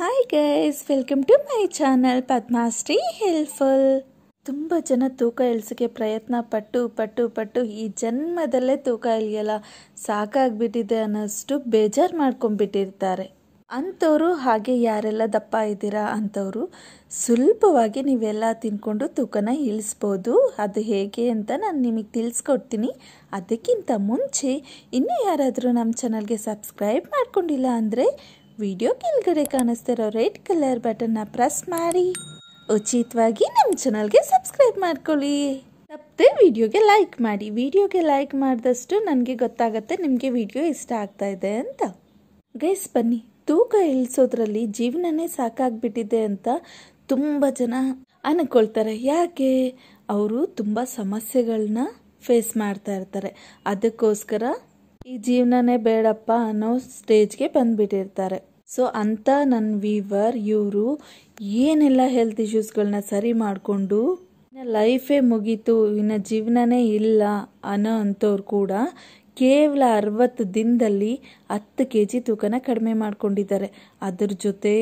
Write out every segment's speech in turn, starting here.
hi guys welcome to my channel Padmashree helpful ತುಂಬ ಜನ ತೂಕ ಇಳಿಸೋಕ್ಕೆ ಪ್ರಯತ್ನ ಪಟ್ಟು ಪಟ್ಟು ಪಟ್ಟು ಈ ಜನ್ಮದಲ್ಲೇ ತೂಕ ಇಳಿಯಲ್ಲ ಸಾಕಾಗ್ಬಿಟ್ಟಿದೆ ಅನ್ನೋಷ್ಟು ಬೇಜಾರು ಮಾಡ್ಕೊಂಡ್ಬಿಟ್ಟಿರ್ತಾರೆ ಅಂಥವ್ರು ಹಾಗೆ ಯಾರೆಲ್ಲ ದಪ್ಪ ಇದ್ದೀರಾ ಅಂಥವ್ರು ಸುಲಭವಾಗಿ ನೀವೆಲ್ಲ ತಿನ್ಕೊಂಡು ತೂಕನ ಇಳಿಸ್ಬೋದು ಅದು ಹೇಗೆ ಅಂತ ನಾನು ನಿಮಗೆ ತಿಳಿಸ್ಕೊಡ್ತೀನಿ ಅದಕ್ಕಿಂತ ಮುಂಚೆ ಇನ್ನೂ ಯಾರಾದರೂ ನಮ್ಮ ಚಾನಲ್ಗೆ ಸಬ್ಸ್ಕ್ರೈಬ್ ಮಾಡ್ಕೊಂಡಿಲ್ಲ ಅಂದರೆ ವಿಡಿಯೋ ಕೆಳಗಡೆ ಕಾಣಿಸ್ತಿರೋ ರೆಡ್ ಕಲರ್ ಬಟನ್ನ ಪ್ರೆಸ್ ಮಾಡಿ ಉಚಿತವಾಗಿ ನಮ್ಮ ಚಾನಲ್ಗೆ ಸಬ್ಸ್ಕ್ರೈಬ್ ಮಾಡ್ಕೊಳ್ಳಿ ತಪ್ಪದೆ ವಿಡಿಯೋಗೆ ಲೈಕ್ ಮಾಡಿ ವಿಡಿಯೋಗೆ ಲೈಕ್ ಮಾಡಿದಷ್ಟು ನನಗೆ ಗೊತ್ತಾಗುತ್ತೆ ನಿಮಗೆ ವಿಡಿಯೋ ಇಷ್ಟ ಆಗ್ತಾ ಇದೆ ಅಂತ ಗೈಸ್ ಬನ್ನಿ ತೂಕ ಇಳಿಸೋದ್ರಲ್ಲಿ ಜೀವನನೇ ಸಾಕಾಗ್ಬಿಟ್ಟಿದೆ ಅಂತ ತುಂಬ ಜನ ಅನ್ಕೊಳ್ತಾರೆ ಯಾಕೆ ಅವರು ತುಂಬ ಸಮಸ್ಯೆಗಳನ್ನ ಫೇಸ್ ಮಾಡ್ತಾ ಇರ್ತಾರೆ ಅದಕ್ಕೋಸ್ಕರ ಈ ಜೀವನನೇ ಬೇಡಪ್ಪ ಅನ್ನೋ ಸ್ಟೇಜ್ಗೆ ಬಂದ್ಬಿಟ್ಟಿರ್ತಾರೆ ಸೊ ಅಂತ ನನ್ನ ವೀವರ್ ಇವರು ಏನೆಲ್ಲ ಹೆಲ್ತ್ ಇಶ್ಯೂಸ್ಗಳನ್ನ ಸರಿ ಮಾಡಿಕೊಂಡು ಇನ್ನು ಲೈಫೇ ಮುಗೀತು ಇನ್ನು ಜೀವನನೇ ಇಲ್ಲ ಅನ್ನೋ ಅಂಥವ್ರು ಕೂಡ ಕೇವಲ ಅರವತ್ತು ದಿನದಲ್ಲಿ ಹತ್ತು ಕೆ ಜಿ ತೂಕನ ಕಡಿಮೆ ಮಾಡ್ಕೊಂಡಿದ್ದಾರೆ ಅದ್ರ ಜೊತೆ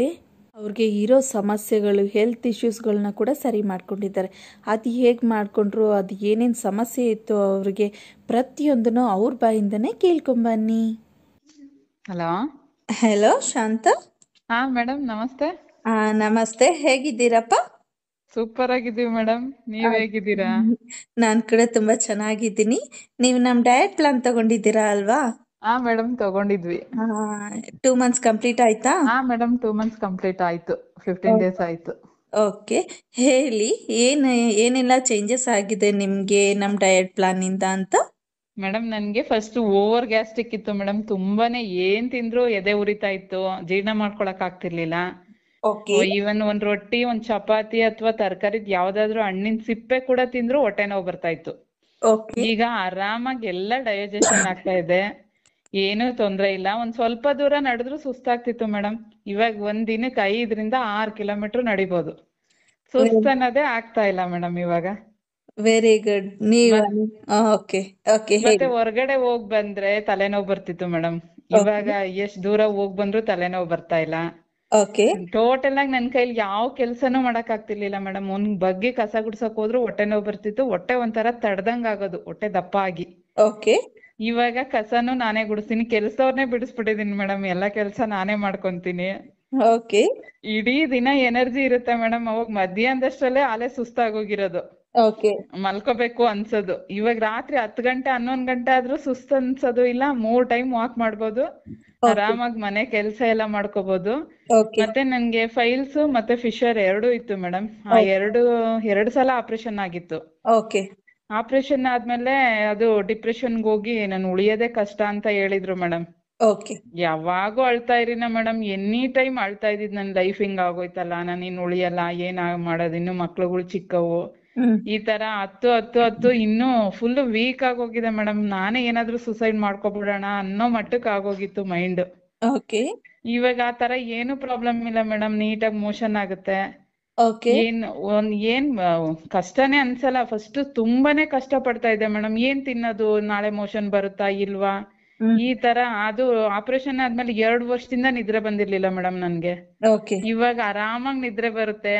ಅವ್ರಿಗೆ ಇರೋ ಸಮಸ್ಯೆಗಳು ಹೆಲ್ತ್ ಇಶ್ಯೂಸ್ಗಳನ್ನ ಕೂಡ ಸರಿ ಮಾಡ್ಕೊಂಡಿದ್ದಾರೆ ಅದು ಹೇಗೆ ಮಾಡಿಕೊಂಡ್ರು ಅದು ಏನೇನು ಸಮಸ್ಯೆ ಇತ್ತು ಅವ್ರಿಗೆ ಪ್ರತಿಯೊಂದನ್ನು ಅವ್ರ ಬಾಯಿಂದನೇ ಕೇಳ್ಕೊಂಬನ್ನಿ ಹಲೋ ಹಲೋ ಶಾಂತ ಹಾ ಮೇಡಮ್ ನಮಸ್ತೆ ಹಾ ನಮಸ್ತೆ ಹೇಗಿದ್ದೀರಪ್ಪ ಸೂಪರ್ ಆಗಿದ್ದೀವಿ ಮೇಡಮ್ ನೀವ್ ಹೇಗಿದ್ದೀರಾ ನಾನ್ ಕೂಡ ತುಂಬಾ ಚೆನ್ನಾಗಿದ್ದೀನಿ ನೀವು ನಮ್ ಡಯಟ್ ಪ್ಲಾನ್ ತಗೊಂಡಿದ್ದೀರಾ ಅಲ್ವಾ ಹಾ ಮೇಡಮ್ ತಗೊಂಡಿದ್ವಿ ಟೂ ಮಂತ್ಸ್ ಕಂಪ್ಲೀಟ್ ಆಯ್ತಾ ಹಾ ಮೇಡಮ್ ಟೂ ಮಂತ್ಸ್ ಕಂಪ್ಲೀಟ್ ಆಯ್ತು ಫಿಫ್ಟೀನ್ ಡೇಸ್ ಆಯ್ತು ಓಕೆ ಹೇಳಿ ಏನ್ ಏನೆಲ್ಲ ಚೇಂಜಸ್ ಆಗಿದೆ ನಿಮಗೆ ನಮ್ಮ ಡಯಟ್ ಪ್ಲಾನಿಂದ ಅಂತ ಮೇಡಮ್ ನನಗೆ ಫಸ್ಟ್ ಓವರ್ ಗ್ಯಾಸ್ಟ್ರಿಕ್ ಇತ್ತು ಮೇಡಮ್ ತುಂಬಾನೇ ಏನ್ ತಿಂದ್ರು ಎದೆ ಉರಿತಾ ಇತ್ತು ಜೀರ್ಣ ಮಾಡ್ಕೊಳಕ್ ಆಗ್ತಿರ್ಲಿಲ್ಲ ಈವನ್ ಒಂದ್ ರೊಟ್ಟಿ ಒಂದ್ ಚಪಾತಿ ಅಥವಾ ತರಕಾರಿದ್ ಯಾವ್ದಾದ್ರು ಹಣ್ಣಿನ ಸಿಪ್ಪೆ ಕೂಡ ತಿಂದ್ರು ಹೊಟ್ಟೆ ನೋವು ಬರ್ತಾ ಇತ್ತು ಈಗ ಆರಾಮಾಗಿ ಎಲ್ಲ ಡೈಜೆಷನ್ ಆಗ್ತಾ ಇದೆ ಏನೂ ತೊಂದ್ರೆ ಇಲ್ಲ ಒಂದ್ ಸ್ವಲ್ಪ ದೂರ ನಡೆದ್ರು ಸುಸ್ತಾಗ್ತಿತ್ತು ಮೇಡಮ್ ಇವಾಗ ಒಂದ್ ದಿನಕ್ಕೆ ಐದರಿಂದ ಆರ್ ಕಿಲೋಮೀಟರ್ ನಡಿಬೋದು ಸುಸ್ತ್ ಅನ್ನೋದೇ ಆಗ್ತಾ ಇಲ್ಲ ಮೇಡಮ್ ಇವಾಗ ವೆರಿ ಗುಡ್ ನೀವು ಓಕೆ ಓಕೆ ಮತ್ತೆ ಹೊರಗಡೆ ಹೋಗ್ ಬಂದ್ರೆ ತಲೆನೋವು ಬರ್ತಿತ್ತು ಮೇಡಮ್ ಇವಾಗ ಎಷ್ಟ್ ದೂರ ಹೋಗ್ ಬಂದ್ರು ತಲೆನೋವು ಬರ್ತಾ ಇಲ್ಲ ಓಕೆ ಟೋಟಲ್ ಆಗಿ ನನ್ ಕೈಲಿ ಯಾವ ಕೆಲ್ಸನೂ ಮಾಡಕ್ ಆಗ್ತಿರ್ಲಿಲ್ಲ ಮೇಡಮ್ ಒಂದ್ ಬಗ್ಗೆ ಕಸ ಗುಡ್ಸಕ್ ಹೋದ್ರು ಹೊಟ್ಟೆ ನೋವು ಬರ್ತಿತ್ತು ಹೊಟ್ಟೆ ಒಂಥರ ತಡ್ದಂಗ್ ಆಗೋದು ಹೊಟ್ಟೆ ದಪ್ಪ ಆಗಿ ಓಕೆ ಇವಾಗ ಕಸನು ನಾನೇ ಗುಡಿಸ್ತೀನಿ ಕೆಲ್ಸವ್ರನ್ನೇ ಬಿಡಿಸ್ಬಿಟ್ಟಿದೀನಿ ಮೇಡಮ್ ಎಲ್ಲಾ ಕೆಲ್ಸ ನಾನೇ ಮಾಡ್ಕೊಂತೀನಿ ಓಕೆ ಇಡೀ ದಿನ ಎನರ್ಜಿ ಇರುತ್ತೆ ಮೇಡಮ್ ಅವಾಗ ಮಧ್ಯಾಹ್ನದಷ್ಟರಲ್ಲೇ ಆಲೆ ಸುಸ್ತಾಗೋಗಿರೋದು ಓಕೆ ಮಲ್ಕೋಬೇಕು ಅನ್ಸೋದು ಇವಾಗ ರಾತ್ರಿ ಹತ್ತು ಗಂಟೆ ಹನ್ನೊಂದ್ ಗಂಟೆ ಆದ್ರೂ ಸುಸ್ತ್ ಅನ್ಸೋದು ಇಲ್ಲ ಮೂರ್ ಟೈಮ್ ವಾಕ್ ಮಾಡ್ಬೋದು ಆರಾಮಾಗಿ ಮನೆ ಕೆಲಸ ಎಲ್ಲ ಮಾಡ್ಕೋಬಹುದು ಮತ್ತೆ ನನ್ಗೆ ಫೈಲ್ಸ್ ಮತ್ತೆ ಫಿಶರ್ ಎರಡು ಇತ್ತು ಮೇಡಮ್ ಆ ಎರಡು ಎರಡು ಸಲ ಆಪರೇಷನ್ ಆಗಿತ್ತು ಆಪರೇಷನ್ ಆದ್ಮೇಲೆ ಅದು ಡಿಪ್ರೆಷನ್ ಹೋಗಿ ನಾನು ಉಳಿಯೋದೇ ಕಷ್ಟ ಅಂತ ಹೇಳಿದ್ರು ಮೇಡಮ್ ಓಕೆ ಯಾವಾಗೂ ಅಳ್ತಾ ಇರಿನ ಮೇಡಮ್ ಎನಿ ಟೈಮ್ ಅಳ್ತಾ ಇದ್ದಿದ್ ನನ್ ಲೈಫ್ ಹಿಂಗ್ ಆಗೋಯ್ತಲ್ಲ ನಾನು ಇನ್ ಉಳಿಯಲ್ಲ ಏನ್ ಮಾಡೋದು ಇನ್ನು ಮಕ್ಳುಗಳು ಚಿಕ್ಕವು ಈ ತರ ಹತ್ತು ಹತ್ತು ಹತ್ತು ಇನ್ನು ಫುಲ್ ವೀಕ್ ಆಗೋಗಿದೆ ಮೇಡಮ್ ನಾನೇ ಏನಾದ್ರೂ ಸುಸೈಡ್ ಮಾಡ್ಕೊಬಿಡೋಣ ಅನ್ನೋ ಮಟ್ಟಕ್ಕೆ ಆಗೋಗಿತ್ತು ಮೈಂಡ್ ಓಕೆ ಇವಾಗ ಆ ತರ ಏನು ಪ್ರಾಬ್ಲಮ್ ಇಲ್ಲ ಮೇಡಮ್ ನೀಟಾಗಿ ಮೋಷನ್ ಆಗುತ್ತೆ ಏನ್ ಒಂದ್ ಏನ್ ಕಷ್ಟನೇ ಅನ್ಸಲ್ಲ ಫಸ್ಟ್ ತುಂಬಾನೇ ಕಷ್ಟ ಪಡ್ತಾ ಇದ್ದೆ ಮೇಡಮ್ ಏನ್ ತಿನ್ನೋದು ನಾಳೆ ಮೋಷನ್ ಬರುತ್ತಾ ಇಲ್ವಾ ಈ ತರ ಅದು ಆಪರೇಷನ್ ಆದ್ಮೇಲೆ ಎರಡ್ ವರ್ಷದಿಂದ ನಿದ್ರೆ ಬಂದಿರ್ಲಿಲ್ಲ ಮೇಡಮ್ ನನ್ಗೆ ಇವಾಗ ಆರಾಮಾಗಿ ನಿದ್ರೆ ಬರುತ್ತೆ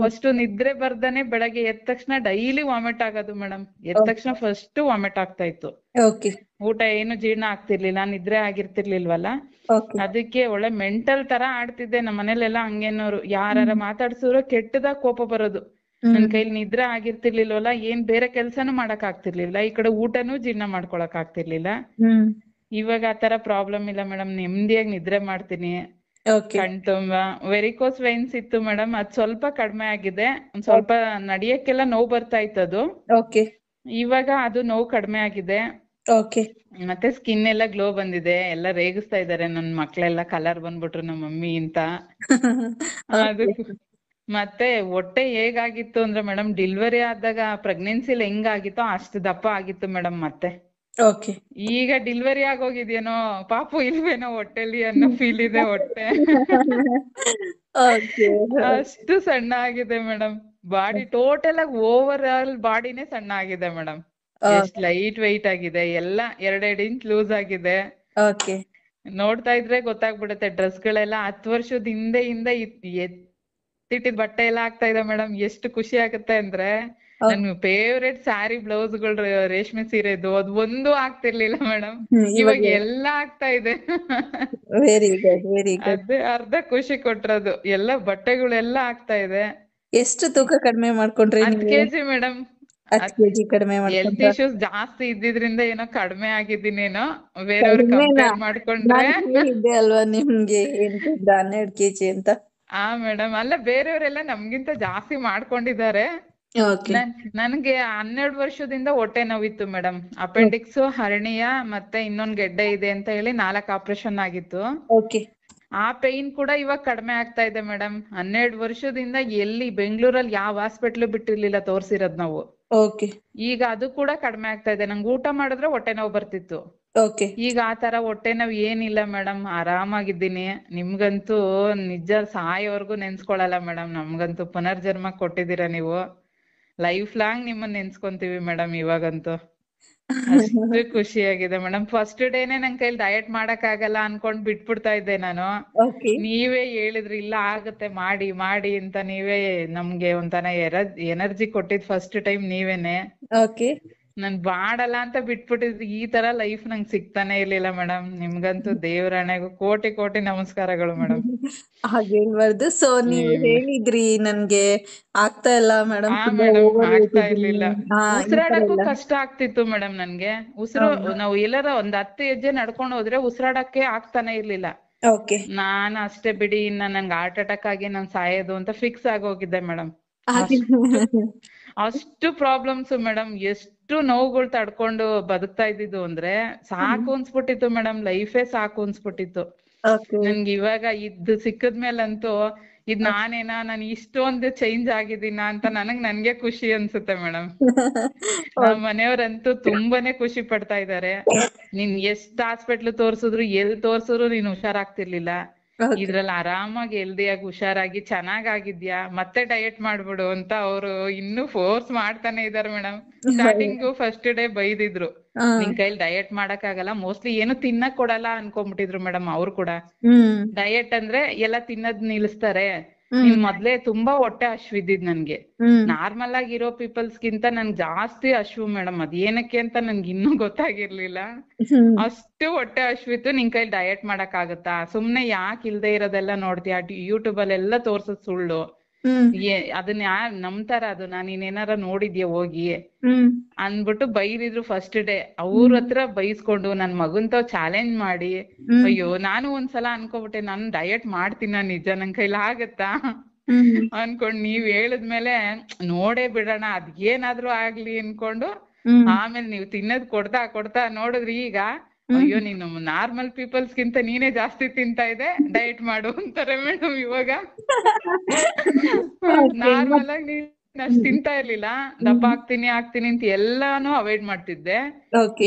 ಫಸ್ಟ್ ನಿದ್ರೆ ಬರ್ದೇನೆ ಬೆಳಗ್ಗೆ ಎದ್ದ ತಕ್ಷಣ ಡೈಲಿ ವಾಮಿಟ್ ಆಗೋದು ಮೇಡಮ್ ಎದ್ದ ತಕ್ಷಣ ಫಸ್ಟ್ ವಾಮಿಟ್ ಆಗ್ತಾ ಇತ್ತು ಊಟ ಏನು ಜೀರ್ಣ ಆಗ್ತಿರ್ಲಿಲ್ಲ ನಿದ್ರೆ ಆಗಿರ್ತಿರ್ಲಿಲ್ವಲ್ಲ ಅದಕ್ಕೆ ಒಳ್ಳೆ ಮೆಂಟಲ್ ತರ ಆಡ್ತಿದ್ದೆ ನಮ್ಮ ಮನೇಲೆಲ್ಲ ಹಂಗೇನೋರು ಯಾರ ಮಾತಾಡ್ಸೋರು ಕೆಟ್ಟದಾಗ ಕೋಪ ಬರೋದು ನನ್ ಕೈಲಿ ನಿದ್ರೆ ಆಗಿರ್ತಿರ್ಲಿಲ್ವಲ್ಲ ಏನ್ ಬೇರೆ ಕೆಲ್ಸಾನು ಮಾಡಕ್ ಆಗ್ತಿರ್ಲಿಲ್ಲ ಈ ಕಡೆ ಊಟನೂ ಜೀರ್ಣ ಮಾಡ್ಕೊಳಕ್ ಆಗ್ತಿರ್ಲಿಲ್ಲ ಇವಾಗ ಆತರ ಪ್ರಾಬ್ಲಮ್ ಇಲ್ಲ ಮೇಡಮ್ ನೆಮ್ಮದಿಯಾಗಿ ನಿದ್ರೆ ಮಾಡ್ತೀನಿ ಕಣ್ ತುಂಬಾ ವೆರಿಕೋಸ್ ವೈನ್ಸ್ ಇತ್ತು ಮೇಡಮ್ ಅದ್ ಸ್ವಲ್ಪ ಕಡಿಮೆ ಆಗಿದೆ ಒಂದ್ ಸ್ವಲ್ಪ ನಡಿಯಕ್ಕೆಲ್ಲ ನೋವು ಬರ್ತಾ ಇತ್ತು ಅದು ಇವಾಗ ಅದು ನೋವು ಕಡಿಮೆ ಆಗಿದೆ ಮತ್ತೆ ಸ್ಕಿನ್ ಎಲ್ಲ ಗ್ಲೋ ಬಂದಿದೆ ಎಲ್ಲ ರೇಗಿಸ್ತಾ ಇದಾರೆ ನನ್ ಮಕ್ಳೆಲ್ಲ ಕಲರ್ ಬಂದ್ಬಿಟ್ರು ನಮ್ಮ ಮಮ್ಮಿ ಅಂತ ಅದು ಮತ್ತೆ ಹೊಟ್ಟೆ ಹೇಗಾಗಿತ್ತು ಅಂದ್ರೆ ಮೇಡಮ್ ಡೆಲಿವರಿ ಆದಾಗ ಪ್ರೆಗ್ನೆನ್ಸಿಲಿ ಆಗಿತ್ತೋ ಅಷ್ಟು ದಪ್ಪ ಆಗಿತ್ತು ಮೇಡಮ್ ಮತ್ತೆ ಓಕೆ ಈಗ ಡೆಲಿವರಿ ಆಗೋಗಿದ್ಯೇನೋ ಪಾಪು ಇಲ್ವೇನೋ ಹೊಟ್ಟೆಲಿ ಅನ್ನೋ ಫೀಲ್ ಇದೆ ಹೊಟ್ಟೆ ಅಷ್ಟು ಸಣ್ಣ ಆಗಿದೆ ಮೇಡಮ್ ಬಾಡಿ ಟೋಟಲ್ ಆಗಿ ಓವರ್ ಆಲ್ ಬಾಡಿನೇ ಸಣ್ಣ ಆಗಿದೆ ಮೇಡಮ್ ಎಷ್ಟ್ ಲೈಟ್ ವೆಯ್ಟ್ ಆಗಿದೆ ಎಲ್ಲ ಎರಡೆರಡು ಇಂಚ್ ಲೂಸ್ ಆಗಿದೆ ಓಕೆ ನೋಡ್ತಾ ಇದ್ರೆ ಗೊತ್ತಾಗ್ಬಿಡುತ್ತೆ ಡ್ರೆಸ್ ಗಳೆಲ್ಲ ಹತ್ತು ವರ್ಷದ ಹಿಂದೆ ಹಿಂದೆ ಎತ್ತಿಟ್ಟಿದ್ ಬಟ್ಟೆ ಎಲ್ಲ ಆಗ್ತಾ ಇದೆ ಮೇಡಮ್ ಎಷ್ಟು ಖುಷಿ ಆಗುತ್ತೆ ಅಂದ್ರೆ ನನ್ ಫೇವ್ರೆಟ್ ಸ್ಯಾರಿ ಬ್ಲೌಸ್ ಗಳು ರೇಷ್ಮೆ ಸೀರೆದು ಅದ್ ಒಂದು ಆಗ್ತಿರ್ಲಿಲ್ಲ ಮೇಡಮ್ ಇವಾಗ ಎಲ್ಲಾ ಆಗ್ತಾ ಇದೆ ವೆರಿ ಗುಡ್ ವೆರಿ ಗುಡ್ ಅರ್ಧ ಖುಷಿ ಕೊಟ್ರದು ಎಲ್ಲಾ ಬಟ್ಟೆಗಳೆಲ್ಲ ಆಗ್ತಾ ಇದೆ ಎಷ್ಟು ತೂಕ ಕಡಿಮೆ ಮಾಡ್ಕೊಂಡ್ರಿ ಹತ್ತು ಕೆಜಿ ಮೇಡಮ್ ಹತ್ತು ಕೆಜಿ ಕಡಿಮೆ ಹೆಲ್ತ್ ಇಶ್ಯೂಸ್ ಜಾಸ್ತಿ ಇದ್ದಿದ್ರಿಂದ ಏನೋ ಕಡಿಮೆ ಆಗಿದ್ದೀನೇನೋ ಬೇರೆಯವ್ರ ಕಂಪೇರ್ ಮಾಡ್ಕೊಂಡ್ರೆ ಅಲ್ವಾ ನಿಮ್ಗೆ ಹನ್ನೆರಡು ಕೆಜಿ ಅಂತ ಆ ಮೇಡಮ್ ಅಲ್ಲ ಬೇರೆಯವರೆಲ್ಲ ನಮ್ಗಿಂತ ಜಾಸ್ತಿ ಮಾಡ್ಕೊಂಡಿದ್ದಾರೆ ನನ್ಗೆ ಹನ್ನೆರಡು ವರ್ಷದಿಂದ ಹೊಟ್ಟೆ ನೋವಿತ್ತು ಮೇಡಮ್ ಅಪೆಂಡಿಕ್ಸ್ ಹರಣಿಯ ಮತ್ತೆ ಇನ್ನೊಂದ್ ಗೆಡ್ಡೆ ಇದೆ ಅಂತ ಹೇಳಿ ನಾಲ್ಕು ಆಪರೇಷನ್ ಆಗಿತ್ತು ಆ ಪೇನ್ ಕೂಡ ಇವಾಗ ಕಡಿಮೆ ಆಗ್ತಾ ಇದೆ ಮೇಡಮ್ ಹನ್ನೆರಡು ವರ್ಷದಿಂದ ಎಲ್ಲಿ ಬೆಂಗಳೂರಲ್ಲಿ ಯಾವ ಹಾಸ್ಪಿಟ್ಲ್ ಬಿಟ್ಟಿರ್ಲಿಲ್ಲ ತೋರ್ಸಿರೋದು ನಾವು ಈಗ ಅದು ಕೂಡ ಕಡಿಮೆ ಆಗ್ತಾ ಇದೆ ನಂಗೆ ಊಟ ಮಾಡಿದ್ರೆ ಹೊಟ್ಟೆ ನೋವು ಬರ್ತಿತ್ತು ಈಗ ಆ ತರ ಹೊಟ್ಟೆ ನೋವು ಏನಿಲ್ಲ ಮೇಡಮ್ ಆರಾಮಾಗಿದ್ದೀನಿ ನಿಮ್ಗಂತೂ ನಿಜ ಸಾಯೋವರ್ಗು ನೆನ್ಸ್ಕೊಳಲ್ಲ ಮೇಡಮ್ ನಮ್ಗಂತೂ ಪುನರ್ಜನ್ಮ ಕೊಟ್ಟಿದ್ದೀರಾ ನೀವು ಲೈಫ್ ಲಾಂಗ್ ನಿಮ್ಮನ್ನ ನೆನ್ಸ್ಕೊಂತೀವಿ ಮೇಡಮ್ ಇವಾಗಂತೂ ಅಷ್ಟು ಖುಷಿಯಾಗಿದೆ ಮೇಡಮ್ ಫಸ್ಟ್ ಡೇನೆ ನನ್ ಕೈಲಿ ಡಯಟ್ ಮಾಡಕ್ ಆಗಲ್ಲ ಅನ್ಕೊಂಡ್ ಬಿಟ್ಬಿಡ್ತಾ ಇದ್ದೆ ನಾನು ನೀವೇ ಹೇಳಿದ್ರಿ ಇಲ್ಲ ಆಗುತ್ತೆ ಮಾಡಿ ಮಾಡಿ ಅಂತ ನೀವೇ ನಮ್ಗೆ ಒಂಥರ ಎನರ್ಜಿ ಕೊಟ್ಟಿದ್ ಫಸ್ಟ್ ಟೈಮ್ ನೀವೇನೆ ನಾನ್ ಮಾಡಲ್ಲ ಅಂತ ಬಿಟ್ಬಿಟ್ಟಿದ್ದೆ ಈ ತರ ಲೈಫ್ ನಂಗ್ ಸಿಗ್ತಾನೆ ಇರ್ಲಿಲ್ಲ ಮೇಡಮ್ ನಿಮ್ಗಂತೂ ದೇವ್ರ ಕೋಟಿ ಕೋಟಿ ನಮಸ್ಕಾರಗಳು ಮೇಡಮ್ ಸೊ ನೀವು ಹೇಳಿದ್ರಿ ನನ್ಗೆ ಆಗ್ತಾ ಇಲ್ಲ ಮೇಡಮ್ ಆಗ್ತಾ ಇರ್ಲಿಲ್ಲ ಉಸಿರಾಡಕ್ಕೂ ಕಷ್ಟ ಆಗ್ತಿತ್ತು ಮೇಡಮ್ ನನ್ಗೆ ಉಸಿರು ನಾವು ಎಲ್ಲಾರ ಒಂದ್ ಹತ್ತು ಹೆಜ್ಜೆ ನಡ್ಕೊಂಡು ಹೋದ್ರೆ ಉಸಿರಾಡಕ್ಕೆ ಆಗ್ತಾನೆ ಇರ್ಲಿಲ್ಲ ನಾನು ಅಷ್ಟೇ ಬಿಡಿ ಇನ್ನ ನಂಗೆ ಹಾರ್ಟ್ ಅಟ್ಯಾಕ್ ಆಗಿ ನಾನ್ ಸಾಯೋದು ಅಂತ ಫಿಕ್ಸ್ ಆಗೋಗಿದ್ದೆ ಮೇಡಮ್ ಅಷ್ಟು ಪ್ರಾಬ್ಲಮ್ಸ್ ಮೇಡಮ್ ಎಷ್ಟು ಎಷ್ಟು ನೋವುಗಳು ತಡ್ಕೊಂಡು ಬದುಕ್ತಾ ಇದ್ದಿದ್ದು ಅಂದ್ರೆ ಸಾಕು ಅನ್ಸ್ಬಿಟ್ಟಿತ್ತು ಮೇಡಮ್ ಲೈಫೇ ಸಾಕು ಅನ್ಸ್ಬಿಟ್ಟಿತ್ತು ನನ್ಗೆ ಇವಾಗ ಇದ್ ಸಿಕ್ಕದ್ಮೇಲಂತೂ ಇದ್ ನಾನೇನ ನಾನ್ ಇಷ್ಟೊಂದು ಚೇಂಜ್ ಆಗಿದ್ದೀನ ಅಂತ ನನಗ್ ನನ್ಗೆ ಖುಷಿ ಅನ್ಸುತ್ತೆ ಮೇಡಮ್ ನಮ್ ಮನೆಯವ್ರಂತೂ ತುಂಬಾನೇ ಖುಷಿ ಪಡ್ತಾ ಇದಾರೆ ನೀನ್ ಎಷ್ಟ್ ಹಾಸ್ಪಿಟ್ಲ್ ತೋರ್ಸಿದ್ರು ಎಲ್ ತೋರ್ಸಿದ್ರು ನೀನ್ ಹುಷಾರಾಗ್ತಿರ್ಲಿಲ್ಲ ಇದ್ರಲ್ಲಿ ಆರಾಮಾಗಿ ಹೆಲ್ದಿ ಆಗಿ ಹುಷಾರಾಗಿ ಚೆನ್ನಾಗ್ ಆಗಿದ್ಯಾ ಮತ್ತೆ ಡಯಟ್ ಮಾಡ್ಬಿಡು ಅಂತ ಅವ್ರು ಇನ್ನೂ ಫೋರ್ಸ್ ಮಾಡ್ತಾನೆ ಇದಾರೆ ಮೇಡಮ್ ಸ್ಟಾರ್ಟಿಂಗ್ ಫಸ್ಟ್ ಡೇ ಬೈದಿದ್ರು ನಿನ್ ಕೈಲಿ ಡಯಟ್ ಮಾಡಕ್ ಆಗಲ್ಲ ಮೋಸ್ಟ್ಲಿ ಏನು ತಿನ್ನಕ್ ಕೊಡಲ್ಲ ಅನ್ಕೊಂಡ್ಬಿಟ್ಟಿದ್ರು ಮೇಡಮ್ ಅವ್ರು ಕೂಡ ಡಯಟ್ ಅಂದ್ರೆ ಎಲ್ಲ ತಿನ್ನದ್ ನಿಲ್ಸ್ತಾರೆ ನೀನ್ ಮೊದ್ಲೇ ತುಂಬಾ ಹೊಟ್ಟೆ ಇದ್ದಿದ್ ನನ್ಗೆ ನಾರ್ಮಲ್ ಆಗಿ ಇರೋ ಪೀಪಲ್ಸ್ ಗಿಂತ ಜಾಸ್ತಿ ಹಶ್ವು ಮೇಡಮ್ ಅದ್ ಏನಕ್ಕೆ ಅಂತ ನನ್ಗೆ ಇನ್ನೂ ಗೊತ್ತಾಗಿರ್ಲಿಲ್ಲ ಅಷ್ಟು ಹೊಟ್ಟೆ ಹಶ್ವಿತ್ತು ನಿನ್ ಕೈಲಿ ಡಯಟ್ ಮಾಡಕ್ ಆಗತ್ತಾ ಸುಮ್ನೆ ಯಾಕೆ ಇಲ್ದೆ ಇರೋದೆಲ್ಲ ನೋಡ್ತೀಯ ಯೂಟ್ಯೂಬ್ ಅಲ್ಲೆಲ್ಲ ತೋರ್ಸದ್ ಸುಳ್ಳು ಏ ಅದನ್ನ ಯಾ ನಮ್ತಾರ ಅದು ನೀನ್ ಏನಾರ ನೋಡಿದ್ಯಾ ಹೋಗಿ ಅನ್ಬಿಟ್ಟು ಬೈರಿದ್ರು ಫಸ್ಟ್ ಡೇ ಅವ್ರ ಹತ್ರ ಬೈಸ್ಕೊಂಡು ನನ್ ಮಗನ್ ತಾವ್ ಚಾಲೆಂಜ್ ಮಾಡಿ ಅಯ್ಯೋ ನಾನು ಒಂದ್ಸಲ ಅನ್ಕೋಬಿಟ್ಟೆ ನಾನು ಡಯಟ್ ಮಾಡ್ತೀನ ನಿಜ ನನ್ ಕೈಲಿ ಆಗತ್ತಾ ಅನ್ಕೊಂಡ್ ನೀವ್ ಹೇಳದ್ಮೇಲೆ ನೋಡೇ ಬಿಡೋಣ ಅದ್ ಏನಾದ್ರೂ ಆಗ್ಲಿ ಅನ್ಕೊಂಡು ಆಮೇಲೆ ನೀವ್ ತಿನ್ನದ್ ಕೊಡ್ತಾ ಕೊಡ್ತಾ ನೋಡಿದ್ರಿ ಈಗ ಅಯ್ಯೋ ನೀನು ನಾರ್ಮಲ್ ಪೀಪಲ್ಸ್ ಗಿಂತ ನೀನೇ ಜಾಸ್ತಿ ತಿಂತಾ ಇದೆ ಡಯಟ್ ಮಾಡು ಅಂತಾರೆ ಮೇಡಮ್ ಇವಾಗ ನಾರ್ಮಲ್ ಆಗಿ ನೀನ್ ಅಷ್ಟ್ ತಿಂತಾ ಇರ್ಲಿಲ್ಲ ದಪ್ಪ ಆಗ್ತೀನಿ ಆಗ್ತೀನಿ ಅಂತ ಎಲ್ಲಾನು ಅವಾಯ್ಡ್ ಮಾಡ್ತಿದ್ದೆ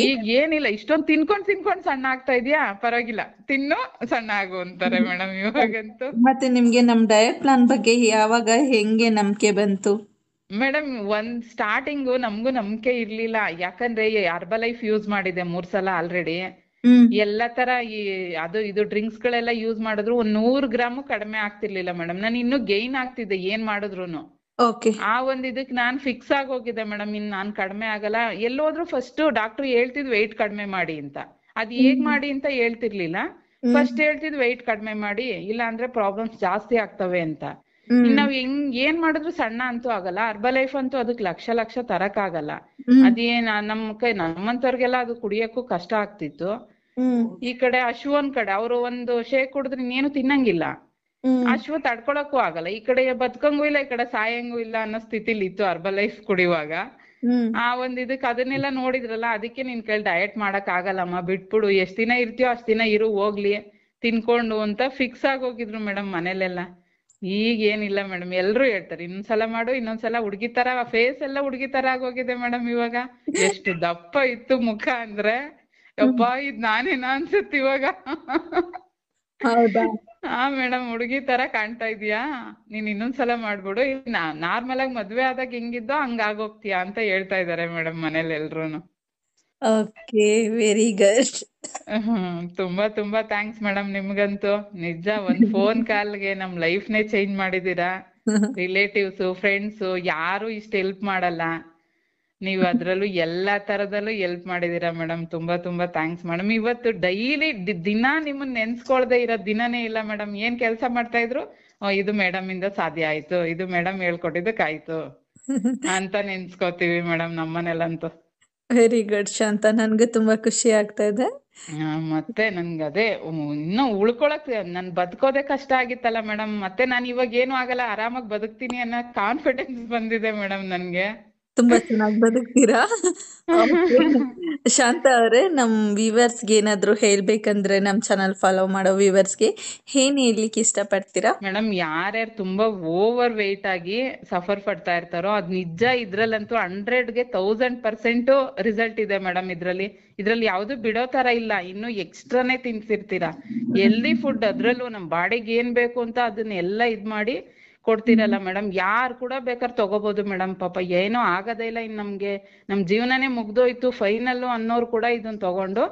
ಈಗ ಏನಿಲ್ಲ ಇಷ್ಟೊಂದ್ ತಿನ್ಕೊಂಡ್ ತಿನ್ಕೊಂಡ್ ಸಣ್ಣ ಆಗ್ತಾ ಇದೀಯಾ ಪರವಾಗಿಲ್ಲ ತಿನ್ನು ಸಣ್ಣ ಆಗು ಅಂತಾರೆ ಮೇಡಮ್ ಇವಾಗಂತೂ ಮತ್ತೆ ನಿಮ್ಗೆ ನಮ್ ಡಯಟ್ ಪ್ಲಾನ್ ಬಗ್ಗೆ ಯಾವಾಗ ಹೆಂಗೆ ನಂಬಿಕೆ ಬಂತು ಮೇಡಮ್ ಒಂದ್ ಸ್ಟಾರ್ಟಿಂಗ್ ನಮ್ಗೂ ನಂಬಿಕೆ ಇರ್ಲಿಲ್ಲ ಯಾಕಂದ್ರೆ ಲೈಫ್ ಯೂಸ್ ಮಾಡಿದೆ ಮೂರ್ ಸಲ ಆಲ್ರೆಡಿ ಎಲ್ಲ ತರ ಈ ಅದು ಇದು ಡ್ರಿಂಕ್ಸ್ ಗಳೆಲ್ಲ ಯೂಸ್ ಮಾಡಿದ್ರು ಒಂದ್ ನೂರ್ ಗ್ರಾಮು ಕಡಿಮೆ ಆಗ್ತಿರ್ಲಿಲ್ಲ ಮೇಡಮ್ ನಾನು ಇನ್ನು ಗೈನ್ ಆಗ್ತಿದ್ದೆ ಏನ್ ಮಾಡಿದ್ರು ಆ ಒಂದ್ ಇದಕ್ ನಾನ್ ಫಿಕ್ಸ್ ಆಗಿ ಹೋಗಿದ್ದೆ ಮೇಡಮ್ ಇನ್ ನಾನ್ ಕಡಿಮೆ ಆಗಲ್ಲ ಎಲ್ಲೋದ್ರು ಫಸ್ಟ್ ಡಾಕ್ಟರ್ ಹೇಳ್ತಿದ್ ವೈಟ್ ಕಡಿಮೆ ಮಾಡಿ ಅಂತ ಅದ್ ಹೇಗ್ ಮಾಡಿ ಅಂತ ಹೇಳ್ತಿರ್ಲಿಲ್ಲ ಫಸ್ಟ್ ಹೇಳ್ತಿದ್ ವೈಟ್ ಕಡಿಮೆ ಮಾಡಿ ಇಲ್ಲ ಅಂದ್ರೆ ಪ್ರಾಬ್ಲಮ್ಸ್ ಜಾಸ್ತಿ ಆಗ್ತವೆ ಅಂತ ನಾವ್ ಹೆಂಗ್ ಏನ್ ಮಾಡಿದ್ರು ಸಣ್ಣ ಅಂತೂ ಆಗಲ್ಲ ಲೈಫ್ ಅಂತೂ ಅದಕ್ ಲಕ್ಷ ಲಕ್ಷ ತರಕ್ ಆಗಲ್ಲ ಅದೇನ್ ನಮ್ ಕೈ ನಮ್ಮಂತವ್ರಿಗೆಲ್ಲ ಅದು ಕುಡಿಯಕ್ಕೂ ಕಷ್ಟ ಆಗ್ತಿತ್ತು ಈ ಕಡೆ ಒಂದ್ ಕಡೆ ಅವ್ರು ಒಂದು ಶೇಕ್ ಕುಡಿದ್ರೆ ಇನ್ನೇನು ತಿನ್ನಂಗಿಲ್ಲ ಅಶ್ವ ತಡ್ಕೊಳಕ್ಕೂ ಆಗಲ್ಲ ಈ ಕಡೆ ಬದ್ಕಂಗೂ ಇಲ್ಲ ಈ ಕಡೆ ಸಾಯಂಗೂ ಇಲ್ಲ ಅನ್ನೋ ಸ್ಥಿತಿಲಿ ಇತ್ತು ಲೈಫ್ ಕುಡಿಯುವಾಗ ಆ ಒಂದ್ ಇದಕ್ ಅದನ್ನೆಲ್ಲ ನೋಡಿದ್ರಲ್ಲ ಅದಕ್ಕೆ ನಿನ್ ಕೈಲಿ ಡಯಟ್ ಮಾಡಕ್ ಆಗಲ್ಲಮ್ಮ ಬಿಟ್ಬಿಡು ಎಷ್ಟ್ ದಿನ ಇರ್ತೀಯೋ ಅಷ್ಟ್ ದಿನ ಇರು ಹೋಗ್ಲಿ ತಿನ್ಕೊಂಡು ಅಂತ ಫಿಕ್ಸ್ ಆಗೋಗಿದ್ರು ಮೇಡಮ್ ಮನೇಲೆಲ್ಲ ಈಗ ಏನಿಲ್ಲ ಮೇಡಮ್ ಎಲ್ರು ಹೇಳ್ತಾರೆ ಇನ್ನೊಂದ್ಸಲ ಮಾಡು ಇನ್ನೊಂದ್ಸಲ ಹುಡ್ಗಿ ತರ ಫೇಸ್ ಎಲ್ಲ ಹುಡ್ಗಿ ತರ ಆಗೋಗಿದೆ ಮೇಡಮ್ ಇವಾಗ ಎಷ್ಟು ದಪ್ಪ ಇತ್ತು ಮುಖ ಅಂದ್ರೆ ಯಪ್ಪ ಇದ್ ನಾನೇನ ಅನ್ಸುತ್ತೆ ಇವಾಗ ಹಾ ಮೇಡಮ್ ಹುಡ್ಗಿ ತರ ಕಾಣ್ತಾ ಇದೀಯಾ ನೀನ್ ಇನ್ನೊಂದ್ಸಲ ಮಾಡ್ಬಿಡು ನಾರ್ಮಲ್ ಆಗಿ ಮದ್ವೆ ಆದಾಗ ಹೆಂಗಿದ್ದೋ ಹಂಗ ಅಂತ ಹೇಳ್ತಾ ಇದಾರೆ ಮೇಡಮ್ ಮನೇಲಿ ಎಲ್ರುನು ಓಕೆ ವೆರಿ ಗುಡ್ ತುಂಬಾ ತುಂಬಾ ಥ್ಯಾಂಕ್ಸ್ ಮೇಡಮ್ ನಿಮ್ಗಂತೂ ನಿಜ ಒಂದ್ ಫೋನ್ ಕಾಲ್ಗೆ ನಮ್ ಲೈಫ್ ನೇ ಚೇಂಜ್ ಮಾಡಿದೀರಾ ರಿಲೇಟಿವ್ಸ್ ಫ್ರೆಂಡ್ಸ್ ಯಾರು ಇಷ್ಟ ಹೆಲ್ಪ್ ಮಾಡಲ್ಲ ನೀವ್ ಅದ್ರಲ್ಲೂ ಎಲ್ಲಾ ತರದಲ್ಲೂ ಹೆಲ್ಪ್ ಮಾಡಿದೀರಾ ಮೇಡಮ್ ತುಂಬಾ ತುಂಬಾ ಥ್ಯಾಂಕ್ಸ್ ಮೇಡಮ್ ಇವತ್ತು ಡೈಲಿ ದಿನ ನಿಮ್ಮನ್ ನೆನ್ಸ್ಕೊಳ್ದೆ ಇರೋ ದಿನನೇ ಇಲ್ಲ ಮೇಡಮ್ ಏನ್ ಕೆಲಸ ಮಾಡ್ತಾ ಇದ್ರು ಇದು ಮೇಡಮ್ ಇಂದ ಸಾಧ್ಯ ಆಯ್ತು ಇದು ಮೇಡಮ್ ಹೇಳ್ಕೊಟ್ಟಿದ್ದಕ್ಕಾಯ್ತು ಅಂತ ನೆನ್ಸ್ಕೊತೀವಿ ಮೇಡಮ್ ನಮ್ಮನೇಲಂತೂ ವೆರಿ ಗುಡ್ ಶಾಂತ ನನ್ಗೆ ತುಂಬಾ ಖುಷಿ ಆಗ್ತಾ ಇದೆ ಮತ್ತೆ ನನ್ಗೆ ಅದೇ ಇನ್ನೂ ಉಳ್ಕೊಳಕ್ ನನ್ ಬದ್ಕೋದೆ ಕಷ್ಟ ಆಗಿತ್ತಲ್ಲ ಮೇಡಮ್ ಮತ್ತೆ ನಾನು ಇವಾಗ ಏನು ಆಗಲ್ಲ ಆರಾಮಾಗಿ ಬದುಕ್ತೀನಿ ಅನ್ನೋ ಕಾನ್ಫಿಡೆನ್ಸ್ ಬಂದಿದೆ ಮೇಡಮ್ ನನ್ಗೆ ತುಂಬಾ ಚೆನ್ನಾಗಿ ಬದುಕ್ತೀರಾ ಶಾಂತ ಅವರೇ ನಮ್ ವ್ಯೂವರ್ಸ್ ಗೆ ಏನಾದ್ರು ಹೇಳ್ಬೇಕಂದ್ರೆ ನಮ್ ಚಾನಲ್ ಫಾಲೋ ಮಾಡೋ ವೀವರ್ಸ್ ಗೆ ಏನ್ ಹೇಳ್ಲಿಕ್ಕೆ ಇಷ್ಟ ಪಡ್ತೀರಾ ಮೇಡಮ್ ಯಾರ್ಯಾರು ತುಂಬಾ ಓವರ್ ವೆಯ್ಟ್ ಆಗಿ ಸಫರ್ ಪಡ್ತಾ ಇರ್ತಾರೋ ಅದ್ ನಿಜ ಇದ್ರಲ್ಲಂತೂ ಹಂಡ್ರೆಡ್ ಗೆ ತೌಸಂಡ್ ಪರ್ಸೆಂಟ್ ರಿಸಲ್ಟ್ ಇದೆ ಮೇಡಮ್ ಇದ್ರಲ್ಲಿ ಇದ್ರಲ್ಲಿ ಯಾವ್ದು ಬಿಡೋ ತರ ಇಲ್ಲ ಇನ್ನು ಎಕ್ಸ್ಟ್ರಾನೇ ತಿನ್ಸಿರ್ತೀರಾ ಎಲ್ದಿ ಫುಡ್ ಅದ್ರಲ್ಲೂ ನಮ್ ಬಾಡಿಗೆ ಏನ್ ಬೇಕು ಅಂತ ಅದನ್ನೆಲ್ಲ ಇದ್ ಮಾಡಿ ಕೊಡ್ತೀರಲ್ಲ ಮೇಡಮ್ ಯಾರ್ ಕೂಡ ಬೇಕಾದ್ರೆ ತಗೋಬಹುದು ಮೇಡಮ್ ಪಾಪ ಏನೋ ಆಗೋದೇ ಇಲ್ಲ ಇನ್ ನಮ್ಗೆ ನಮ್ ಜೀವನನೇ ಮುಗ್ದೋಯ್ತು ಫೈನಲ್ ಅನ್ನೋರು ಕೂಡ ಇದನ್ನ ತಗೊಂಡು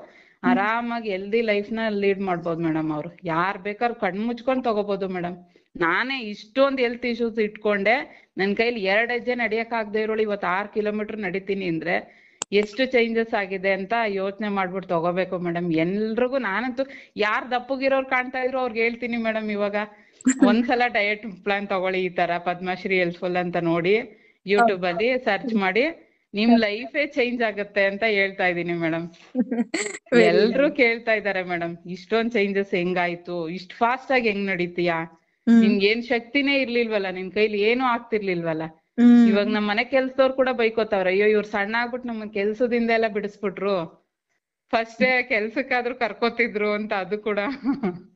ಆರಾಮಾಗಿ ಹೆಲ್ದಿ ಲೈಫ್ ನ ಲೀಡ್ ಮಾಡ್ಬೋದು ಮೇಡಮ್ ಅವ್ರು ಯಾರ್ ಬೇಕಾದ್ರೂ ಕಣ್ ಮುಚ್ಕೊಂಡ್ ತಗೋಬಹುದು ಮೇಡಮ್ ನಾನೇ ಇಷ್ಟೊಂದ್ ಹೆಲ್ತ್ ಇಶ್ಯೂಸ್ ಇಟ್ಕೊಂಡೆ ನನ್ ಕೈಲಿ ಎರಡ್ ಹೆಜ್ಜೆ ನಡಿಯಕ್ ಆಗ್ದೆ ಇರೋಳು ಇವತ್ತು ಆರ್ ಕಿಲೋಮೀಟರ್ ನಡೀತೀನಿ ಅಂದ್ರೆ ಎಷ್ಟು ಚೇಂಜಸ್ ಆಗಿದೆ ಅಂತ ಯೋಚನೆ ಮಾಡ್ಬಿಟ್ಟು ತಗೋಬೇಕು ಮೇಡಮ್ ಎಲ್ರಿಗೂ ನಾನಂತೂ ಯಾರು ದಪ್ಪಗಿರೋರು ಕಾಣ್ತಾ ಇದ್ರು ಅವ್ರಿಗೆ ಹೇಳ್ತೀನಿ ಮೇಡಮ್ ಇವಾಗ ಒಂದ್ಸಲ ಡಯಟ್ ಪ್ಲಾನ್ ತಗೊಳ್ಳಿ ಈ ತರ ಪದ್ಮಶ್ರೀ ಹೆಲ್ಪ್ಫುಲ್ ಅಂತ ನೋಡಿ ಯೂಟ್ಯೂಬ್ ಅಲ್ಲಿ ಸರ್ಚ್ ಮಾಡಿ ನಿಮ್ ಲೈಫೇ ಚೇಂಜ್ ಆಗುತ್ತೆ ಅಂತ ಹೇಳ್ತಾ ಇದೀನಿ ಮೇಡಮ್ ಎಲ್ರು ಕೇಳ್ತಾ ಇದಾರೆ ಮೇಡಮ್ ಇಷ್ಟೊಂದ್ ಚೇಂಜಸ್ ಹೆಂಗಾಯ್ತು ಇಷ್ಟ್ ಫಾಸ್ಟ್ ಆಗಿ ಹೆಂಗ್ ನಡೀತೀಯಾ ನಿಮ್ಗೇನ್ ಏನ್ ಶಕ್ತಿನೇ ಇರ್ಲಿಲ್ವಲ್ಲ ನಿನ್ ಕೈಲಿ ಏನೂ ಆಗ್ತಿರ್ಲಿಲ್ವಲ್ಲ ಇವಾಗ ನಮ್ ಮನೆ ಕೆಲ್ಸದವ್ರು ಕೂಡ ಬೈಕೋತಾವ್ರ ಅಯ್ಯೋ ಇವ್ರು ಸಣ್ಣ ಆಗ್ಬಿಟ್ಟು ನಮ್ಮ ಕೆಲ್ಸದಿಂದ ಎಲ್ಲ ಬಿಡಿಸ್ಬಿಟ್ರು ಫಸ್ಟ್ ಕೆಲ್ಸಕ್ಕಾದ್ರೂ ಕರ್ಕೋತಿದ್ರು ಅಂತ ಅದು ಕೂಡ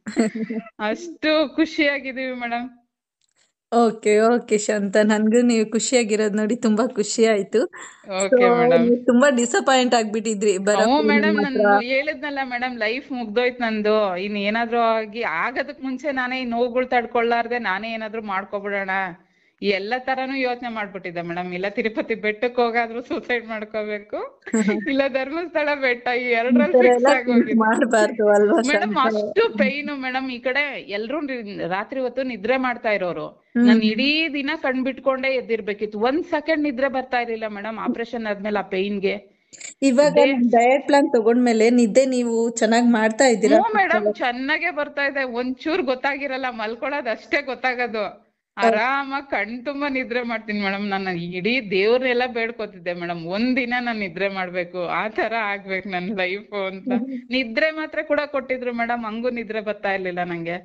ಅಷ್ಟು ಖುಷಿಯಾಗಿದೀವಿ ಮೇಡಮ್ ಓಕೆ ಓಕೆ ಶಾಂತ ನನ್ಗೂ ನೀವು ಖುಷಿಯಾಗಿರೋದ್ ನೋಡಿ ತುಂಬಾ ಖುಷಿ ಆಯ್ತು ತುಂಬಾ ಡಿಸಪಾಯಿಂಟ್ ಆಗ್ಬಿಟ್ಟಿದ್ರಿ ಮೇಡಮ್ ಹೇಳಿದ್ನಲ್ಲ ಮೇಡಮ್ ಲೈಫ್ ಮುಗ್ದೋಯ್ತು ನಂದು ಇನ್ ಏನಾದ್ರೂ ಆಗಿ ಆಗೋದಕ್ ಮುಂಚೆ ನಾನೇ ನೋವುಗಳ್ ತಡ್ಕೊಳ್ಳಾರ್ದೆ ನಾನೇ ಏನಾದ್ರೂ ಮಾಡ್ಕೊಬಿಡೋಣ ಎಲ್ಲ ತರಾನು ಯೋಚನೆ ಮಾಡ್ಬಿಟ್ಟಿದ್ದೆ ಮೇಡಮ್ ಇಲ್ಲ ತಿರುಪತಿ ಬೆಟ್ಟಕ್ಕೆ ಹೋಗಾದ್ರೂ ಸೂಸೈಡ್ ಮಾಡ್ಕೋಬೇಕು ಇಲ್ಲ ಧರ್ಮಸ್ಥಳ ಬೆಟ್ಟ ಈ ಮೇಡಮ್ ಅಷ್ಟು ಪೈನು ಮೇಡಮ್ ಈ ಕಡೆ ಎಲ್ರು ರಾತ್ರಿ ಹೊತ್ತು ನಿದ್ರೆ ಮಾಡ್ತಾ ಇರೋರು ನಾನು ಇಡೀ ದಿನ ಕಣ್ ಬಿಟ್ಕೊಂಡೇ ಎದ್ದಿರ್ಬೇಕಿತ್ತು ಒಂದ್ ಸೆಕೆಂಡ್ ನಿದ್ರೆ ಬರ್ತಾ ಇರ್ಲಿಲ್ಲ ಮೇಡಮ್ ಆಪರೇಷನ್ ಆದ್ಮೇಲೆ ಆ ಪೈನ್ಗೆ ಇವಾಗ ಡಯಟ್ ಪ್ಲಾನ್ ತಗೊಂಡ್ಮೇಲೆ ನಿದ್ದೆ ನೀವು ಚೆನ್ನಾಗಿ ಮಾಡ್ತಾ ಇದ್ದೀರಾ ಮೇಡಮ್ ಚೆನ್ನಾಗೇ ಬರ್ತಾ ಇದೆ ಒಂಚೂರ್ ಗೊತ್ತಾಗಿರಲ್ಲ ಮಲ್ಕೊಳ್ಳೋದು ಅಷ್ಟೇ ಗೊತ್ತಾಗೋದು ಆರಾಮಾಗ್ ಕಣ್ ತುಂಬಾ ನಿದ್ರೆ ಮಾಡ್ತೀನಿ ಮೇಡಮ್ ನಾನು ಇಡೀ ದೇವ್ರನ್ನೆಲ್ಲ ಬೇಡ್ಕೋತಿದ್ದೆ ಮೇಡಮ್ ಒಂದಿನ ನಾನ್ ನಿದ್ರೆ ಮಾಡ್ಬೇಕು ಆ ತರ ಆಗ್ಬೇಕು ನನ್ ಲೈಫ್ ಅಂತ ನಿದ್ರೆ ಮಾತ್ರ ಕೂಡ ಕೊಟ್ಟಿದ್ರು ಮೇಡಮ್ ಹಂಗೂ ನಿದ್ರೆ ಬರ್ತಾ ಇರ್ಲಿಲ್ಲ ನಂಗೆ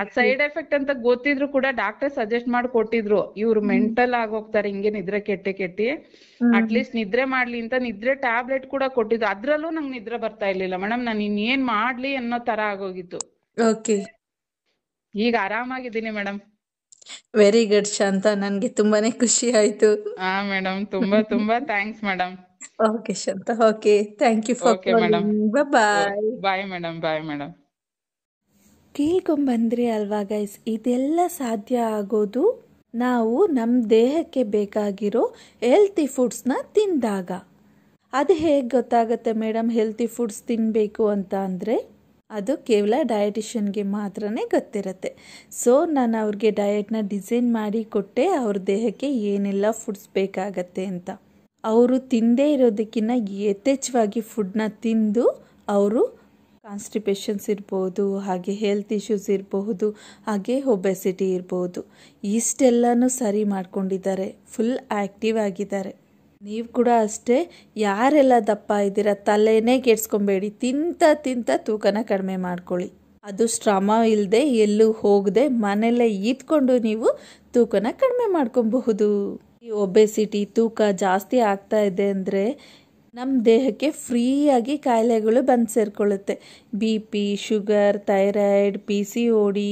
ಅದ್ ಸೈಡ್ ಎಫೆಕ್ಟ್ ಅಂತ ಗೊತ್ತಿದ್ರು ಕೂಡ ಡಾಕ್ಟರ್ ಸಜೆಸ್ಟ್ ಮಾಡಿ ಕೊಟ್ಟಿದ್ರು ಇವ್ರು ಮೆಂಟಲ್ ಆಗೋಗ್ತಾರೆ ಹಿಂಗೆ ನಿದ್ರೆ ಕೆಟ್ಟಿ ಕೆಟ್ಟಿ ಅಟ್ ಲೀಸ್ಟ್ ನಿದ್ರೆ ಮಾಡ್ಲಿ ಅಂತ ನಿದ್ರೆ ಟ್ಯಾಬ್ಲೆಟ್ ಕೂಡ ಕೊಟ್ಟಿದ್ರು ಅದ್ರಲ್ಲೂ ನಂಗೆ ನಿದ್ರೆ ಬರ್ತಾ ಇರ್ಲಿಲ್ಲ ಮೇಡಮ್ ನಾನು ಇನ್ನೇನ್ ಮಾಡ್ಲಿ ಅನ್ನೋ ತರ ಆಗೋಗಿತ್ತು ಈಗ ಆರಾಮಾಗಿದ್ದೀನಿ ಮೇಡಮ್ ವೆರಿ ಗುಡ್ ಶಾಂತ ನನ್ಗೆ ತುಂಬಾನೇ ಖುಷಿ ಆಯ್ತು ಹಾ ಮೇಡಮ್ ತುಂಬಾ ತುಂಬಾ thanks madam okay Shanta okay thank you for okay madam bye bye madam bye madam ಕೇಳ್ಕೊಂಬಂದ್ರಿ ಅಲ್ವಾ ಗೈಸ್ ಇದೆಲ್ಲ ಸಾಧ್ಯ ಆಗೋದು ನಾವು ನಮ್ಮ ದೇಹಕ್ಕೆ ಬೇಕಾಗಿರೋ ಹೆಲ್ತಿ ಫುಡ್ಸ್ನ ತಿಂದಾಗ ಅದು ಹೇಗೆ ಗೊತ್ತಾಗುತ್ತೆ ಮೇಡಮ್ ಹೆಲ್ತಿ ಫುಡ್ಸ್ ತಿನ್ನಬೇಕು ಅಂತ ಅಂದರೆ ಅದು ಕೇವಲ ಡಯಟಿಷಿಯನ್ಗೆ ಮಾತ್ರನೇ ಗೊತ್ತಿರುತ್ತೆ ಸೊ ನಾನು ಅವ್ರಿಗೆ ಡಯಟ್ನ ಡಿಸೈನ್ ಮಾಡಿ ಕೊಟ್ಟೆ ಅವ್ರ ದೇಹಕ್ಕೆ ಏನೆಲ್ಲ ಫುಡ್ಸ್ ಬೇಕಾಗತ್ತೆ ಅಂತ ಅವರು ತಿಂದೇ ಇರೋದಕ್ಕಿಂತ ಯಥೇಚ್ಛವಾಗಿ ಫುಡ್ನ ತಿಂದು ಅವರು ಕಾನ್ಸ್ಟಿಪೇಷನ್ಸ್ ಇರ್ಬೋದು ಹಾಗೆ ಹೆಲ್ತ್ ಇಶ್ಯೂಸ್ ಇರಬಹುದು ಹಾಗೆ ಒಬೆಸಿಟಿ ಇರ್ಬೋದು ಇಷ್ಟೆಲ್ಲನೂ ಸರಿ ಮಾಡ್ಕೊಂಡಿದ್ದಾರೆ ಫುಲ್ ಆ್ಯಕ್ಟಿವ್ ಆಗಿದ್ದಾರೆ ನೀವು ಕೂಡ ಅಷ್ಟೇ ಯಾರೆಲ್ಲ ದಪ್ಪ ಇದ್ದೀರ ತಲೆನೇ ಕೆಡ್ಸ್ಕೊಬೇಡಿ ತಿಂತ ತಿಂತ ತೂಕನ ಕಡಿಮೆ ಮಾಡ್ಕೊಳ್ಳಿ ಅದು ಶ್ರಮ ಇಲ್ಲದೆ ಎಲ್ಲೂ ಹೋಗದೆ ಮನೆಯಲ್ಲೇ ಇದ್ಕೊಂಡು ನೀವು ತೂಕನ ಕಡಿಮೆ ಮಾಡ್ಕೊಬಹುದು ಈ ಒಬೆಸಿಟಿ ತೂಕ ಜಾಸ್ತಿ ಆಗ್ತಾ ಇದೆ ಅಂದರೆ ನಮ್ಮ ದೇಹಕ್ಕೆ ಫ್ರೀಯಾಗಿ ಕಾಯಿಲೆಗಳು ಬಂದು ಸೇರಿಕೊಳ್ಳುತ್ತೆ B P sugar thyroid P C O D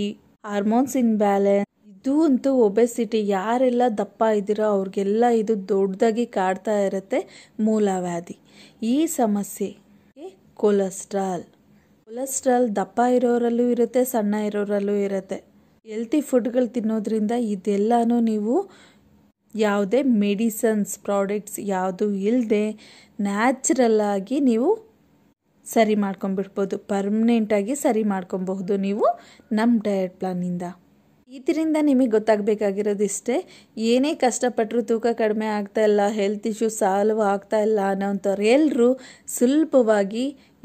hormones imbalance ಇದು ಅಂತೂ ಒಬೆಸಿಟಿ ಯಾರೆಲ್ಲ ದಪ್ಪ ಇದ್ದೀರೋ ಅವ್ರಿಗೆಲ್ಲ ಇದು ದೊಡ್ಡದಾಗಿ ಕಾಡ್ತಾ ಇರುತ್ತೆ ಮೂಲವ್ಯಾಧಿ ಈ ಸಮಸ್ಯೆ ಕೊಲೆಸ್ಟ್ರಾಲ್ ಕೊಲೆಸ್ಟ್ರಾಲ್ ದಪ್ಪ ಇರೋರಲ್ಲೂ ಇರುತ್ತೆ ಸಣ್ಣ ಇರೋರಲ್ಲೂ ಇರುತ್ತೆ ಹೆಲ್ತಿ ಫುಡ್ಗಳು ತಿನ್ನೋದ್ರಿಂದ ಇದೆಲ್ಲನೂ ನೀವು ಯಾವುದೇ ಮೆಡಿಸನ್ಸ್ ಪ್ರಾಡಕ್ಟ್ಸ್ ಯಾವುದು ಇಲ್ಲದೆ ನ್ಯಾಚುರಲ್ಲಾಗಿ ನೀವು ಸರಿ ಮಾಡ್ಕೊಂಬಿಡ್ಬೋದು ಪರ್ಮನೆಂಟಾಗಿ ಸರಿ ಮಾಡ್ಕೊಬಹುದು ನೀವು ನಮ್ಮ ಡಯಟ್ ಪ್ಲಾನಿಂದ ಇದರಿಂದ ನಿಮಗೆ ಗೊತ್ತಾಗಬೇಕಾಗಿರೋದಿಷ್ಟೇ ಏನೇ ಕಷ್ಟಪಟ್ಟರು ತೂಕ ಕಡಿಮೆ ಇಲ್ಲ ಹೆಲ್ತ್ ಇಶ್ಯೂ ಸಾಲ್ವ್ ಇಲ್ಲ ಅನ್ನೋಂಥವ್ರು ಎಲ್ಲರೂ ಸುಲಭವಾಗಿ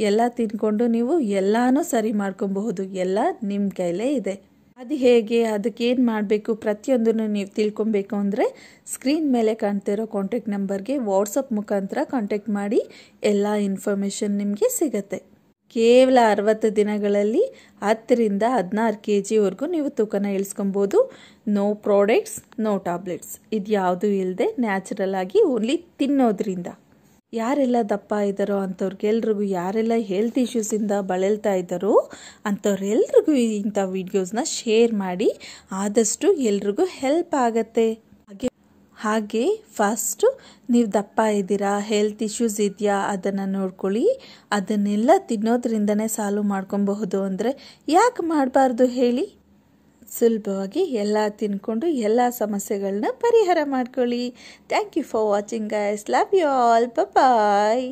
ಎಲ್ಲ ತಿನ್ಕೊಂಡು ನೀವು ಎಲ್ಲನೂ ಸರಿ ಮಾಡ್ಕೊಬಹುದು ಎಲ್ಲ ನಿಮ್ಮ ಕೈಲೇ ಇದೆ ಅದು ಹೇಗೆ ಅದಕ್ಕೇನು ಮಾಡಬೇಕು ಪ್ರತಿಯೊಂದನ್ನು ನೀವು ತಿಳ್ಕೊಬೇಕು ಅಂದರೆ ಸ್ಕ್ರೀನ್ ಮೇಲೆ ಕಾಣ್ತಿರೋ ಕಾಂಟ್ಯಾಕ್ಟ್ ನಂಬರ್ಗೆ ವಾಟ್ಸಪ್ ಮುಖಾಂತರ ಕಾಂಟ್ಯಾಕ್ಟ್ ಮಾಡಿ ಎಲ್ಲ ಇನ್ಫಾರ್ಮೇಷನ್ ನಿಮಗೆ ಸಿಗತ್ತೆ ಕೇವಲ ಅರವತ್ತು ದಿನಗಳಲ್ಲಿ ಹತ್ತರಿಂದ ಹದಿನಾರು ಕೆ ಜಿವರೆಗೂ ನೀವು ತೂಕನ ಇಳಿಸ್ಕೊಬೋದು ನೋ ಪ್ರಾಡಕ್ಟ್ಸ್ ನೋ ಟ್ಯಾಬ್ಲೆಟ್ಸ್ ಇದು ಯಾವುದೂ ಇಲ್ಲದೆ ನ್ಯಾಚುರಲ್ ಆಗಿ ಓನ್ಲಿ ತಿನ್ನೋದ್ರಿಂದ ಯಾರೆಲ್ಲ ದಪ್ಪ ಇದ್ದಾರೋ ಅಂಥವ್ರಿಗೆಲ್ರಿಗೂ ಯಾರೆಲ್ಲ ಹೆಲ್ತ್ ಇಶ್ಯೂಸಿಂದ ಬಳಲ್ತಾ ಇದ್ದಾರೋ ಅಂಥವ್ರೆಲ್ರಿಗೂ ಇಂಥ ವೀಡಿಯೋಸ್ನ ಶೇರ್ ಮಾಡಿ ಆದಷ್ಟು ಎಲ್ರಿಗೂ ಹೆಲ್ಪ್ ಆಗುತ್ತೆ ಹಾಗೆ ಫಸ್ಟು ನೀವು ದಪ್ಪ ಇದ್ದೀರಾ ಹೆಲ್ತ್ ಇಶ್ಯೂಸ್ ಇದೆಯಾ ಅದನ್ನು ನೋಡ್ಕೊಳ್ಳಿ ಅದನ್ನೆಲ್ಲ ತಿನ್ನೋದ್ರಿಂದನೇ ಸಾಲ್ವ್ ಮಾಡ್ಕೊಬಹುದು ಅಂದರೆ ಯಾಕೆ ಮಾಡಬಾರ್ದು ಹೇಳಿ ಸುಲಭವಾಗಿ ಎಲ್ಲ ತಿನ್ಕೊಂಡು ಎಲ್ಲ ಸಮಸ್ಯೆಗಳನ್ನ ಪರಿಹಾರ ಮಾಡ್ಕೊಳ್ಳಿ thank you for watching guys love you all bye